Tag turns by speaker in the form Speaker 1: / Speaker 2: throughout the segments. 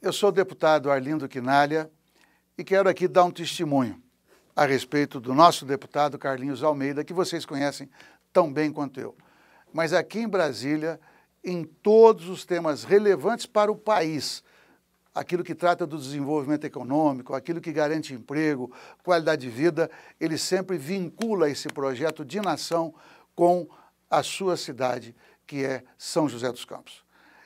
Speaker 1: Eu sou o deputado Arlindo Quinalha e quero aqui dar um testemunho a respeito do nosso deputado Carlinhos Almeida, que vocês conhecem tão bem quanto eu. Mas aqui em Brasília, em todos os temas relevantes para o país, aquilo que trata do desenvolvimento econômico, aquilo que garante emprego, qualidade de vida, ele sempre vincula esse projeto de nação com a sua cidade que é São José dos Campos.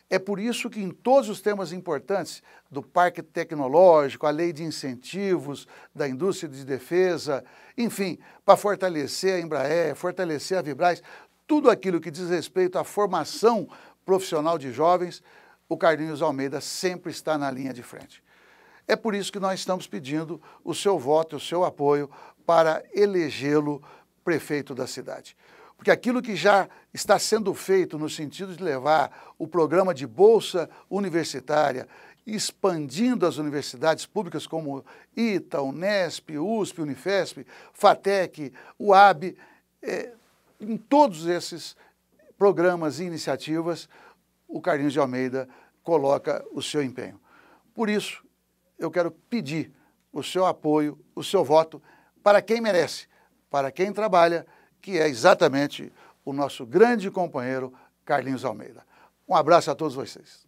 Speaker 1: É por isso que em todos os temas importantes do parque tecnológico, a lei de incentivos, da indústria de defesa, enfim, para fortalecer a Embraer, fortalecer a Vibraz, tudo aquilo que diz respeito à formação profissional de jovens, o Carlinhos Almeida sempre está na linha de frente. É por isso que nós estamos pedindo o seu voto, o seu apoio para elegê-lo prefeito da cidade. Porque aquilo que já está sendo feito no sentido de levar o programa de bolsa universitária, expandindo as universidades públicas como ITA, Unesp, USP, Unifesp, FATEC, UAB, é, em todos esses programas e iniciativas, o Carlinhos de Almeida coloca o seu empenho. Por isso, eu quero pedir o seu apoio, o seu voto para quem merece, para quem trabalha que é exatamente o nosso grande companheiro Carlinhos Almeida. Um abraço a todos vocês.